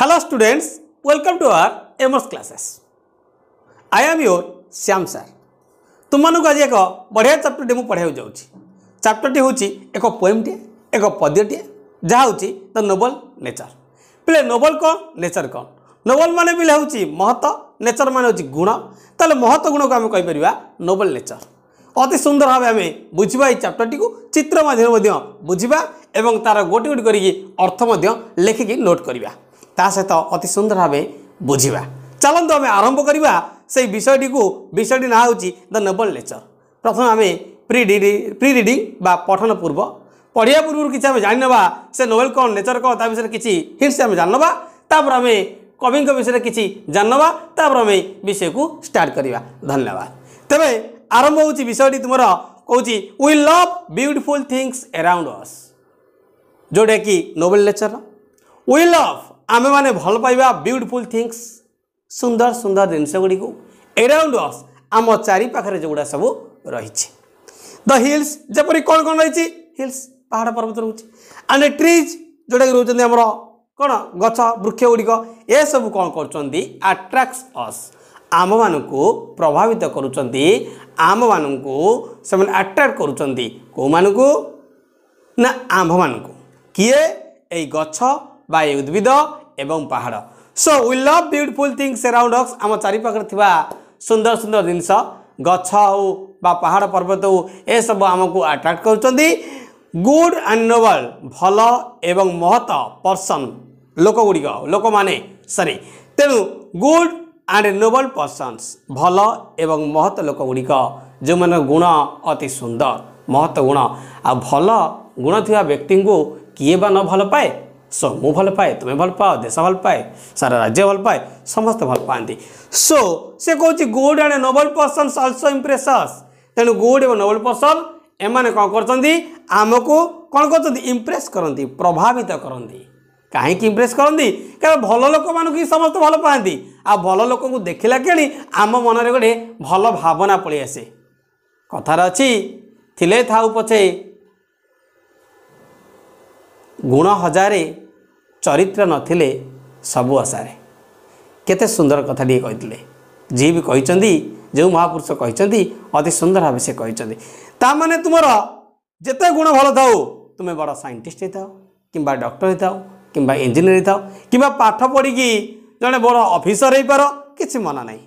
Hello students, welcome to our MS classes. I am your Shyam sir. ତୁମମାନଙ୍କୁ ଆଜି ଏକ ବଢ଼ିଆ ଚାପ୍ଟରଟି ମୁଁ ପଢ଼ାଇବାକୁ ଯାଉଛି ଚାପ୍ଟରଟି ହେଉଛି ଏକ ପୋଏମଟିଏ ଏକ ପଦ୍ୟଟିଏ ଯାହା ହେଉଛି ଦ ନୋବେଲ ନେଚର ପିଲେ ନୋବେଲ କ'ଣ ନେଚର କ'ଣ ନୋବେଲ ମାନେ ପିଲେ ହେଉଛି ମହତ ନେଚର ମାନେ ହେଉଛି ଗୁଣ ତାହେଲେ ମହତ ଗୁଣକୁ ଆମେ କହିପାରିବା ନୋବେଲ ନେଚର ଅତି ସୁନ୍ଦର ଭାବେ ଆମେ ବୁଝିବା ଏହି ଚାପ୍ଟରଟିକୁ ଚିତ୍ର ମାଧ୍ୟମରେ ମଧ୍ୟ ବୁଝିବା ଏବଂ ତା'ର ଗୋଟି ଗୋଟି କରିକି ଅର୍ଥ ମଧ୍ୟ ଲେଖିକି ନୋଟ୍ କରିବା ତା ସହିତ ଅତି ସୁନ୍ଦର ଭାବେ ବୁଝିବା ଚାଲନ୍ତୁ ଆମେ ଆରମ୍ଭ କରିବା ସେଇ ବିଷୟଟିକୁ ବିଷୟଟି ନାଁ ହେଉଛି ଦ ନୋବେଲ୍ ନେଚର୍ ପ୍ରଥମେ ଆମେ ପ୍ରି ରିଡିଂ ପ୍ରି ରିଡିଂ ବା ପଠନ ପୂର୍ବ ପଢ଼ିବା ପୂର୍ବରୁ କିଛି ଆମେ ଜାଣିନେବା ସେ ନୋବେଲ୍ କ'ଣ ନେଚର୍ କ'ଣ ତା ବିଷୟରେ କିଛି ହିଣ୍ଟସ୍ ଆମେ ଜାଣିନେବା ତାପରେ ଆମେ କବିଙ୍କ ବିଷୟରେ କିଛି ଜାଣିନେବା ତାପରେ ଆମେ ବିଷୟକୁ ଷ୍ଟାର୍ଟ କରିବା ଧନ୍ୟବାଦ ତେବେ ଆରମ୍ଭ ହେଉଛି ବିଷୟଟି ତୁମର କହୁଛି we love beautiful things around us ଯେଉଁଟାକି ନୋବେଲ୍ ନେଚର୍ ୱି ଲଭ୍ आमे म भल थिंग्स सुन्दर सुन्दर जिस गुडिको एराउन्ड अस आम चारिपा सबै रहिसी हिल्स पहाड़ पर्वत र ट्रिज जोडिन्छ गछ वृक्षुडिक एसबु कि आट्राक्स आम्भ म प्रभावित गरु आम्भ मट्राक्ट गर्भ म कि ए गछ बाय उद्विद एवं पहाड़ so we love beautiful things around us आम चारि चारिपा सुंदर सुन्दर जिस गछ बा पहाड़ पर्वत हौ एसबु आमु अट्रैक्ट करचंदी गुड एंड नोबल भलो एवं महत पर्सन लोक लोक माने सरी तेनु गुड एंड नोबल पर्सन्स भलो एवं महत लोक लोकगुडिक जो मन गुण अति सुंदर महत गुण आ भलो गुण गुण् व्यक्ति को न भलो पाए ସୋ ମୁଁ ଭଲ ପାଏ ତୁମେ ଭଲ ପାଅ ଦେଶ ଭଲ ପାଏ ସାରା ରାଜ୍ୟ ଭଲ ପାଏ ସମସ୍ତେ ଭଲ ପାଆନ୍ତି ସୋ ସେ କହୁଛି good and noble persons also impresses ତେଣୁ ଗୁଡ୍ ଏବଂ ନୋବେଲ୍ ପର୍ସନ୍ ଏମାନେ କ'ଣ କରୁଛନ୍ତି ଆମକୁ କ'ଣ କରୁଛନ୍ତି ଇମ୍ପ୍ରେସ୍ କରନ୍ତି ପ୍ରଭାବିତ କରନ୍ତି କାହିଁକି ଇମ୍ପ୍ରେସ୍ କରନ୍ତି କାରଣ ଭଲ ଲୋକମାନଙ୍କୁ ହିଁ ସମସ୍ତେ ଭଲ ପାଆନ୍ତି ଆଉ ଭଲ ଲୋକଙ୍କୁ ଦେଖିଲା କ୍ଷଣି ଆମ ମନରେ ଗୋଟେ ଭଲ ଭାବନା ପଳେଇ ଆସେ କଥାରେ ଅଛି ଥିଲେ ଥାଉ ପଛେ ଗୁଣ ହଜାରେ ଚରିତ୍ର ନଥିଲେ ସବୁ ଆଶାରେ କେତେ ସୁନ୍ଦର କଥାଟିଏ କହିଥିଲେ ଯିଏ ବି କହିଛନ୍ତି ଯେଉଁ ମହାପୁରୁଷ କହିଛନ୍ତି ଅତି ସୁନ୍ଦର ଭାବେ ସେ କହିଛନ୍ତି ତା'ମାନେ ତୁମର ଯେତେ ଗୁଣ ଭଲ ଥାଉ ତୁମେ ବଡ଼ ସାଇଣ୍ଟିଷ୍ଟ ହୋଇଥାଉ କିମ୍ବା ଡକ୍ଟର ହୋଇଥାଉ କିମ୍ବା ଇଞ୍ଜିନିୟର ହୋଇଥାଉ କିମ୍ବା ପାଠ ପଢ଼ିକି ଜଣେ ବଡ଼ ଅଫିସର ହୋଇପାର କିଛି ମନା ନାହିଁ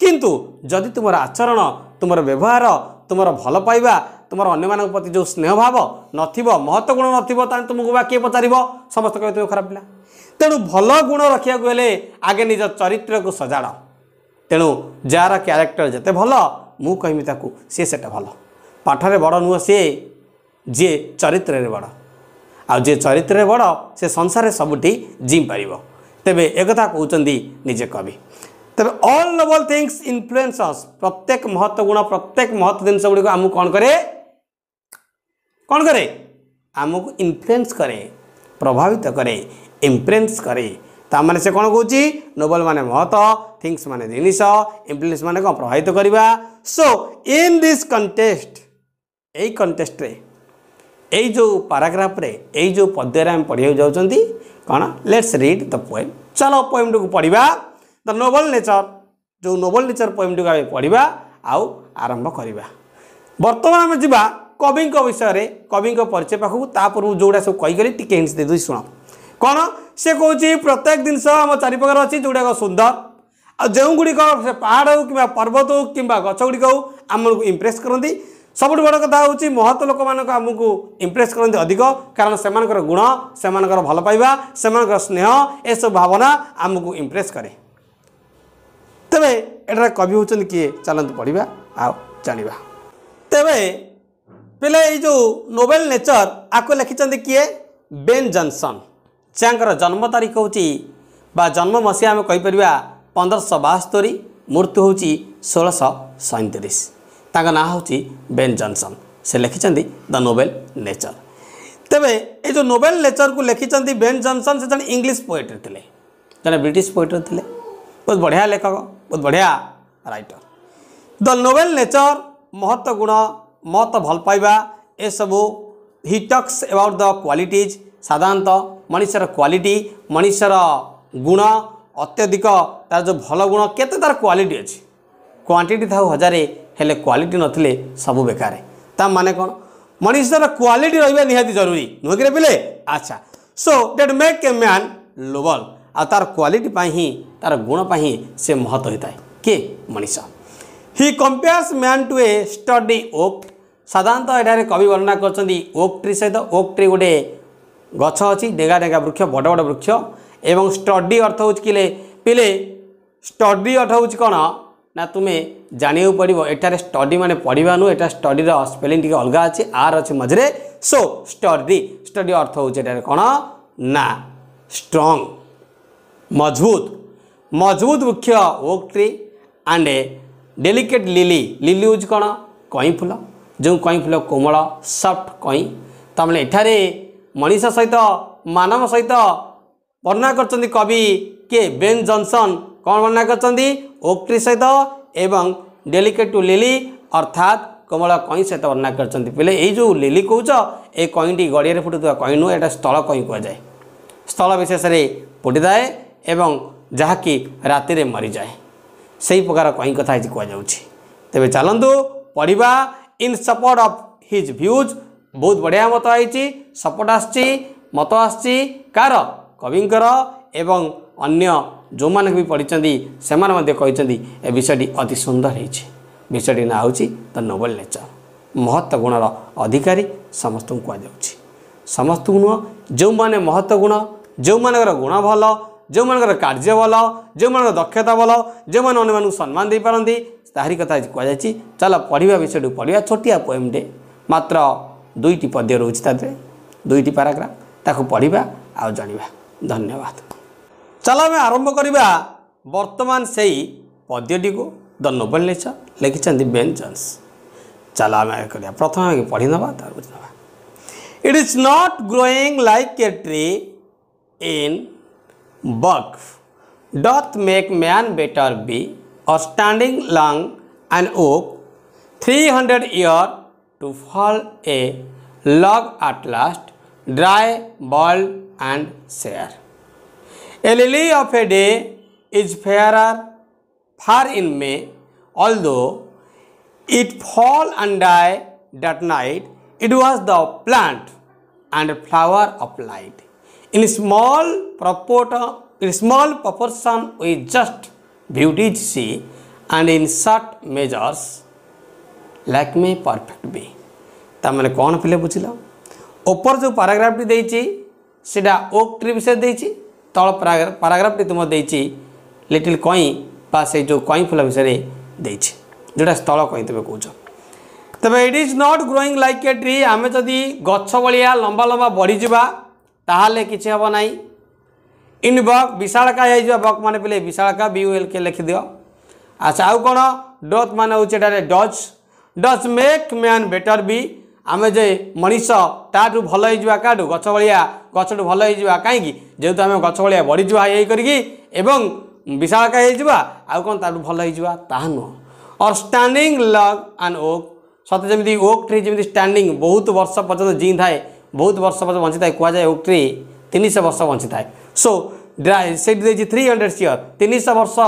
କିନ୍ତୁ ଯଦି ତୁମର ଆଚରଣ ତୁମର ବ୍ୟବହାର ତୁମର ଭଲ ପାଇବା ତୁମର ଅନ୍ୟମାନଙ୍କ ପ୍ରତି ଯେଉଁ ସ୍ନେହ ଭାବ ନଥିବ ମହତ୍ତ୍ୱ ଗୁଣ ନଥିବ ତାହେଲେ ତୁମକୁ ବା କିଏ ପଚାରିବ ସମସ୍ତେ କହିବେ ତୁମେ ଖରାପ ପିଲା ତେଣୁ ଭଲ ଗୁଣ ରଖିବାକୁ ହେଲେ ଆଗେ ନିଜ ଚରିତ୍ରକୁ ସଜାଡ଼ ତେଣୁ ଯାହାର କ୍ୟାରେକ୍ଟର ଯେତେ ଭଲ ମୁଁ କହିମି ତାକୁ ସିଏ ସେଟା ଭଲ ପାଠରେ ବଡ଼ ନୁହଁ ସିଏ ଯିଏ ଚରିତ୍ରରେ ବଡ଼ ଆଉ ଯିଏ ଚରିତ୍ରରେ ବଡ଼ ସେ ସଂସାରରେ ସବୁଠି ଜିମିପାରିବ ତେବେ ଏକଥା କହୁଛନ୍ତି ନିଜେ କବି ତେବେ ଅଲ୍ ନୋବଲ୍ ଥିଙ୍ଗସ୍ ଇନ୍ଫ୍ଲୁଏନ୍ସ ପ୍ରତ୍ୟେକ ମହତ୍ତ୍ୱ ଗୁଣ ପ୍ରତ୍ୟେକ ମହତ୍ତ୍ୱ ଜିନିଷ ଗୁଡ଼ିକ ଆମକୁ କ'ଣ କରେ कन के आमु इनफ्लुन्स करे प्रभावित करे इम्प्लुन्स करे ता मे कि नोबल माने महत माने थिङ्स मिनिस माने म प्रभावित गरेको सो इन दिस कंटेस्ट ए कन्टेस्ट्रे जो रे पाराग्राफ्रे जो पढियो जाउ चंदी पढेको लेट्स रीड द पोएम चलो पोएम टू पढिबा द नोबल नेचर जो नोबल नेचर पोएम पोइमटि पढिबा आउ आरंभ वर्तमान में आउँछ କବିଙ୍କ ବିଷୟରେ କବିଙ୍କ ପରିଚୟ ପାଖକୁ ତା ପୂର୍ବରୁ ଯେଉଁଗୁଡ଼ା ସବୁ କହିଗଲି ଟିକେ ହିଂସ ଦେଇଦେଉଛି ଶୁଣ କ'ଣ ସେ କହୁଛି ପ୍ରତ୍ୟେକ ଜିନିଷ ଆମ ଚାରିପାଖରେ ଅଛି ଯେଉଁଗୁଡ଼ାକ ସୁନ୍ଦର ଆଉ ଯେଉଁଗୁଡ଼ିକ ସେ ପାହାଡ଼ ହେଉ କିମ୍ବା ପର୍ବତ ହେଉ କିମ୍ବା ଗଛଗୁଡ଼ିକ ହେଉ ଆମକୁ ଇମ୍ପ୍ରେସ୍ କରନ୍ତି ସବୁଠୁ ବଡ଼ କଥା ହେଉଛି ମହତ ଲୋକମାନଙ୍କୁ ଆମକୁ ଇମ୍ପ୍ରେସ୍ କରନ୍ତି ଅଧିକ କାରଣ ସେମାନଙ୍କର ଗୁଣ ସେମାନଙ୍କର ଭଲ ପାଇବା ସେମାନଙ୍କର ସ୍ନେହ ଏସବୁ ଭାବନା ଆମକୁ ଇମ୍ପ୍ରେସ୍ କରେ ତେବେ ଏଠାରେ କବି ହେଉଛନ୍ତି କିଏ ଚାଲନ୍ତୁ ପଢ଼ିବା ଆଉ ଜାଣିବା ତେବେ ପିଲା ଏଇ ଯେଉଁ ନୋବେଲ ନେଚର ଆକୁ ଲେଖିଛନ୍ତି କିଏ ବେନ୍ ଜନସନ୍ ଯାହାଙ୍କର ଜନ୍ମ ତାରିଖ ହେଉଛି ବା ଜନ୍ମ ମସିହା ଆମେ କହିପାରିବା ପନ୍ଦରଶହ ବାସ୍ତୋରି ମୃତ୍ୟୁ ହେଉଛି ଷୋହଳଶହ ସଇଁତିରିଶ ତାଙ୍କ ନାଁ ହେଉଛି ବେନ୍ ଜନସନ୍ ସେ ଲେଖିଛନ୍ତି ଦ ନୋବେଲ ନେଚର ତେବେ ଏ ଯେଉଁ ନୋବେଲ ନେଚରକୁ ଲେଖିଛନ୍ତି ବେନ୍ ଜନସନ୍ ସେ ଜଣେ ଇଂଲିଶ ପୋଏଟ୍ରି ଥିଲେ ଜଣେ ବ୍ରିଟିଶ ପୋଏଟ୍ରି ଥିଲେ ବହୁତ ବଢ଼ିଆ ଲେଖକ ବହୁତ ବଢ଼ିଆ ରାଇଟର ଦ ନୋବେଲ ନେଚର ମହତ୍ତ୍ୱ ଗୁଣ ମତ ଭଲ ପାଇବା ଏସବୁ ହି ଟକ୍ସ ଏବାଉଟ୍ ଦ କ୍ୱାଲିଟିଜ୍ ସାଧାରଣତଃ ମଣିଷର କ୍ୱାଲିଟି ମଣିଷର ଗୁଣ ଅତ୍ୟଧିକ ତା'ର ଯେଉଁ ଭଲ ଗୁଣ କେତେ ତା'ର କ୍ୱାଲିଟି ଅଛି କ୍ୱାଣ୍ଟିଟି ଥାଉ ହଜାରେ ହେଲେ କ୍ୱାଲିଟି ନଥିଲେ ସବୁ ବେକାର ତା ମାନେ କ'ଣ ମଣିଷର କ୍ୱାଲିଟି ରହିବା ନିହାତି ଜରୁରୀ ନୁହେଁ କିରେ ପିଲେ ଆଚ୍ଛା so that make a man noble ଆଉ ତା'ର କ୍ୱାଲିଟି ପାଇଁ ହିଁ ତା'ର ଗୁଣ ପାଇଁ ହିଁ ସେ ମହତ ହୋଇଥାଏ କିଏ ମଣିଷ he compares man to a sturdy oak ସାଧାରଣତଃ ଏଠାରେ କବି ବର୍ଣ୍ଣନା କରୁଛନ୍ତି ଓକ୍ ଟ୍ରି ସହିତ ଓକ୍ ଟ୍ରି ଗୋଟେ ଗଛ ଅଛି ଡେଗା ଡେଗା ବୃକ୍ଷ ବଡ଼ ବଡ଼ ବୃକ୍ଷ ଏବଂ ଷ୍ଟଡି ଅର୍ଥ ହେଉଛି କିଲେ ପିଲେ ଷ୍ଟଡି ଅର୍ଥ ହେଉଛି କ'ଣ ନା ତୁମେ ଜାଣିବାକୁ ପଡ଼ିବ ଏଠାରେ ଷ୍ଟଡି ମାନେ ପଢ଼ିବା ନୁହେଁ ଏଠାରେ ଷ୍ଟଡିର ସ୍ପେଲିଂ ଟିକେ ଅଲଗା ଅଛି ଆର୍ ଅଛି ମଝିରେ ସୋ ଷ୍ଟଡି ଷ୍ଟଡି ଅର୍ଥ ହେଉଛି ଏଠାରେ କ'ଣ ନା ଷ୍ଟ୍ରଙ୍ଗ ମଜବୁତ ମଜବୁତ ବୃକ୍ଷ oak tree and delicate lily lily ହେଉଛି କ'ଣ କଇଁ ଫୁଲ जो कई फुल कोमल सफ्ट कई त मैले एठ मनिष सहित मानव सहित वर्णना गरि कवि के बेन जनसन कौन वर्णना एवं डेलिकेट टू लिली अर्थात कोमल कई सहित वर्णना गरिि कहीँटी गडिएर फुटु कई नुह एटा स्थल कहीँ कुरा स्थल विशेष एवं फुटिए जहाकि मरी मरिए सही प्रकार कई कथा कुरा चलतु पढ़ा in support of his views बहुत बढिया मत है सपोर्ट आस आस कविको एउटा जोमा पढिन्छ ए विषय टी अति सुन्दर है विषय नाच्छ द नेचर महत्व गुण र अधिकारि समस्त गुण जो महत्व गुण जो म गुण भयो जो म कार्य भयो जो दक्षता भयो जो अन्य सम्मान पार तारि कथा कु पढिया विषय पढिया छोटिया पोइमटे म दुईटी पद्य रुचि तुई पाराग्राफ त आउँदा धन्यवाद चाहिँ आम आरम्भ वर्तमान सही पद्यटी द नोबेल्चर लेखिचिच बेन्चन्स चाहिँ आम प्रथम पढि नट इज नट ग्रोइङ ल ट्री इन बक् ड make man better be a standing lung an oak 300 year to fall a log at last dry bald, and sere a lily of a day is fairer far in may although it fall and die that night it was the plant and flower of light in small proportion in small proportion we just beauty she and in short measures like me perfect be ତାମାନେ କ'ଣ ପିଲେ ବୁଝିଲ ଉପର ଯେଉଁ ପାରାଗ୍ରାଫଟି ଦେଇଛି ସେଇଟା okay tree ବିଷୟରେ ଦେଇଛି ତଳ ପାରାଗ୍ରାଫଟି ତୁମ ଦେଇଛି ଲିଟିଲ୍ କଇଁ ବା ସେଇ ଯେଉଁ କଇଁ ଫୁଲ ବିଷୟରେ ଦେଇଛି ଯେଉଁଟା ସ୍ଥଳ କଇଁ ତୁମେ କହୁଛ ତେବେ it is not growing like a tree ଆମେ ଯଦି ଗଛ ଭଳିଆ ଲମ୍ବା ଲମ୍ବା ବଢ଼ିଯିବା ତାହେଲେ କିଛି ହେବ ନାହିଁ इन बक विशाखा हो बक मान पे विशाखा विल के लिखिद अच्छा आउ कौन डच मान हूँ doth doth make man better भी आम जे मनीष ताठू भल हो काठू गच भाया गचू भल हो कहीं जेहेतु आम गच भाया बढ़ी ये करके एवं आउ कौन तुम भल हो नुह और स्टैंडिंग लग एंड ओक सत्य जमी ओक ट्री जमी स्टैंडिंग बहुत वर्ष पर्यटन जी थाए बहुत वर्ष पर्यटन बंची था कहुए ओक ट्री तीन वर्ष बंची थाए সো ସେଇଠି ଦେଇଛି ଥ୍ରୀ ହଣ୍ଡ୍ରେଡ଼ ସିୟର୍ ତିନିଶହ ବର୍ଷ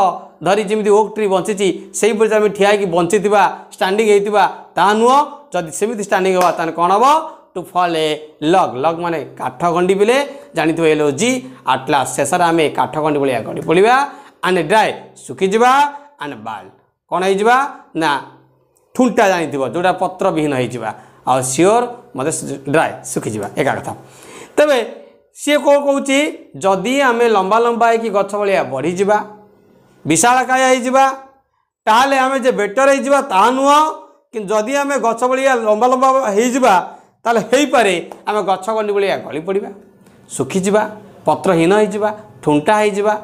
ଧରି ଯେମିତି ଓକ୍ ଟ୍ରି ବଞ୍ଚିଛି ସେହିପରି ଆମେ ଠିଆ ହେଇକି ବଞ୍ଚିଥିବା ଷ୍ଟାଣ୍ଡିଂ ହେଇଥିବା ତାହା ନୁହଁ ଯଦି ସେମିତି ଷ୍ଟାଣ୍ଡିଂ ହେବା ତାହେଲେ କ'ଣ ହେବ to fall a log log ମାନେ କାଠ ଗଣ୍ଡି ବେଲେ ଜାଣିଥିବ ଏଲ୍ ଓ ଜି ଆଟ୍ଲା ଶେଷରେ ଆମେ କାଠ ଗଣ୍ଡି ଭଳିଆ ଗଣ୍ଡି ପଡ଼ିବା ଆଣ୍ଡ ଡ୍ରାଏ ଶୁଖିଯିବା ଆଣ୍ଡ ବାଲ୍ କ'ଣ ହେଇଯିବା ନା ଠୁଣ୍ଟା ଜାଣିଥିବ ଯେଉଁଟା ପତ୍ରବିହୀନ ହେଇଯିବା ଆଉ ସିଓର୍ ମୋତେ ଡ୍ରାଏ ଶୁଖିଯିବା ଏକା କଥା ତେବେ ସିଏ କ'ଣ କହୁଛି ଯଦି ଆମେ ଲମ୍ବା ଲମ୍ବା ହେଇକି ଗଛ ଭଳିଆ ବଢ଼ିଯିବା ବିଶାଳକାୟ ହେଇଯିବା ତାହେଲେ ଆମେ ଯେ ବେଟର ହେଇଯିବା ତାହା ନୁହଁ କିନ୍ତୁ ଯଦି ଆମେ ଗଛ ଭଳିଆ ଲମ୍ବା ଲମ୍ବା ହେଇଯିବା ତାହେଲେ ହେଇପାରେ ଆମେ ଗଛ ଗଣ୍ଡି ଭଳିଆ ଗଳି ପଡ଼ିବା ଶୁଖିଯିବା ପତ୍ରହୀନ ହେଇଯିବା ଠୁଣ୍ଟା ହେଇଯିବା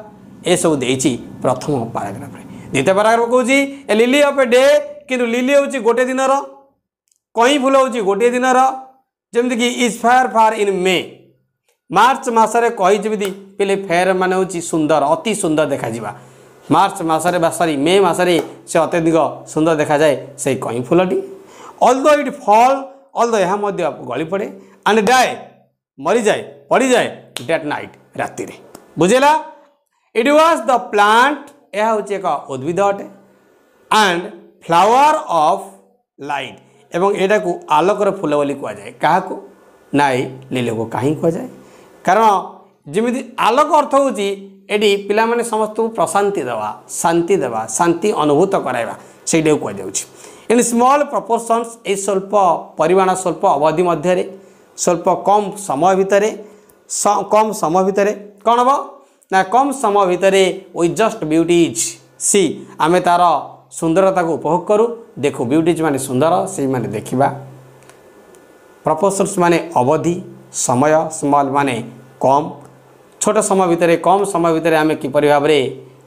ଏସବୁ ଦେଇଛି ପ୍ରଥମ ପାରାଗ୍ରାଫରେ ଦ୍ୱିତୀୟ ପାରାଗ୍ରାଫ କହୁଛି a lily of a day କିନ୍ତୁ ଲିଲି ହେଉଛି ଗୋଟେ ଦିନର କଇଁ ଫୁଲ ହେଉଛି ଗୋଟିଏ ଦିନର ଯେମିତିକି is fair far in May March ମାସରେ କହିଯିବି ପିଲେ ମାନେ ହେଉଛି ସୁନ୍ଦର ଅତି ସୁନ୍ଦର ଦେଖାଯିବା ମାର୍ଚ୍ଚ ମାସରେ ବା ସରି ମେ ମାସରେ ସେ ଅତ୍ୟଧିକ ସୁନ୍ଦର ଦେଖାଯାଏ ସେଇ କଇଁ ଫୁଲଟି ଅଲ୍ଦ ଇଟ୍ ଫଲ୍ ଅଲ୍ ଦ ଏହା ମଧ୍ୟ ଗଳି ପଡ଼େ ଆଣ୍ଡ ଡାଏ ମରିଯାଏ ପଡ଼ିଯାଏ ଡେଟ୍ ନାଇଟ୍ ରାତିରେ ବୁଝିଲା ଇଟ୍ ୱାଜ୍ ଦ ପ୍ଲାଣ୍ଟ ଏହା ହେଉଛି ଏକ ଉଦ୍ଭିଦ ଅଟେ ଆଣ୍ଡ ଫ୍ଲାୱାର ଅଫ୍ ଲାଇଟ୍ ଏବଂ ଏଇଟାକୁ ଆଲୋକର ଫୁଲ ବୋଲି କୁହାଯାଏ କାହାକୁ ନାଇଁ ଲିଲକୁ କାହିଁ କୁହାଯାଏ କାରଣ ଯେମିତି ଆଲୋକ ଅର୍ଥ ହେଉଛି ଏଠି ପିଲାମାନେ ସମସ୍ତଙ୍କୁ ପ୍ରଶାନ୍ତି ଦେବା ଶାନ୍ତି ଦେବା ଶାନ୍ତି ଅନୁଭୂତ କରାଇବା ସେଇଟାକୁ କୁହାଯାଉଛି ଏଣୁ ସ୍ମଲ୍ ପ୍ରପୋର୍ସନ୍ସ ଏହି ସ୍ୱଳ୍ପ ପରିମାଣ ସ୍ୱଳ୍ପ ଅବଧି ମଧ୍ୟରେ ସ୍ୱଳ୍ପ କମ୍ ସମୟ ଭିତରେ କମ୍ ସମୟ ଭିତରେ କ'ଣ ହେବ ନା କମ୍ ସମୟ ଭିତରେ ୱି ଜଷ୍ଟ ବିୟୁଟିଜ୍ ସି ଆମେ ତା'ର ସୁନ୍ଦରତାକୁ ଉପଭୋଗ କରୁ ଦେଖୁ ବିୟୁଟିଜ୍ ମାନେ ସୁନ୍ଦର ସେଇମାନେ ଦେଖିବା ପ୍ରପୋର୍ସନ୍ସ ମାନେ ଅବଧି ସମୟ ସ୍ମଲ୍ ମାନେ କମ୍ ଛୋଟ ସମୟ ଭିତରେ କମ୍ ସମୟ ଭିତରେ ଆମେ କିପରି ଭାବରେ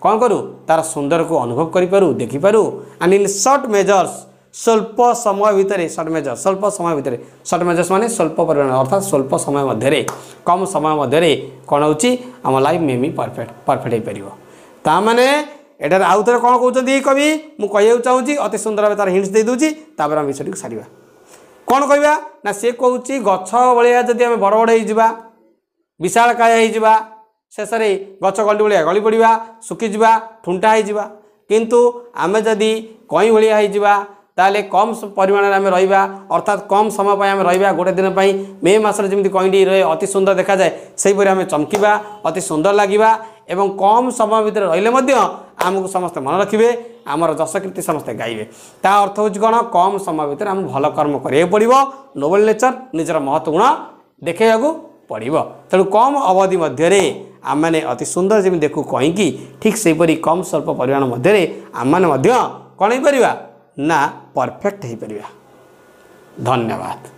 କ'ଣ କରୁ ତା'ର ସୁନ୍ଦରକୁ ଅନୁଭବ କରିପାରୁ ଦେଖିପାରୁ ଆଣ୍ଡ ଇନ୍ ସର୍ଟ ମେଜର୍ସ ସ୍ୱଳ୍ପ ସମୟ ଭିତରେ ସର୍ଟ ମେଜର୍ ସ୍ୱଳ୍ପ ସମୟ ଭିତରେ ସର୍ଟ ମେଜର୍ସ ମାନେ ସ୍ୱଳ୍ପ ପରିମାଣ ଅର୍ଥାତ୍ ସ୍ୱଳ୍ପ ସମୟ ମଧ୍ୟରେ କମ୍ ସମୟ ମଧ୍ୟରେ କ'ଣ ହେଉଛି ଆମ ଲାଇଫ୍ ମେମି ପରଫେକ୍ଟ ପରଫେକ୍ଟ ହୋଇପାରିବ ତା'ମାନେ ଏଠାରେ ଆଉ ଥରେ କ'ଣ କହୁଛନ୍ତି କବି ମୁଁ କହିବାକୁ ଚାହୁଁଛି ଅତି ସୁନ୍ଦର ଭାବେ ତା'ର ହିଣ୍ଟସ୍ ଦେଇଦେଉଛି ତାପରେ ଆମେ ବିଷୟଟିକୁ ସାରିବା कन क्या सि कि गछ भन् बडबड विशाडक शेषरी गछ ग सुकिजुवा ठुन्टा हैजा कि आमे जस्तो कहीँ भिडिया है जाने कम परिमाणे र अर्थात कम समयपे रही गोटे दिनप्रम मे मासे जिम्मे कहीँडी रहे अति सुन्दर देखाएर आम चमकि अति सुंदर लाग एवं कम रहिले रे आमु समस्त मन रकम जसकीर्ति समस्त गाइबे ता अर्थ हो कम समय भा भलो कर्म गरेको पर्व नोबल नेचर निजर महत्व गुण देखैवा पर्व त कम अवधि मध्यम अति सुन्दर ठीक ठिक सहीपरि कम स्वल परिमाणले आम् कन ना परफेक्ट हे पार धन्यवाद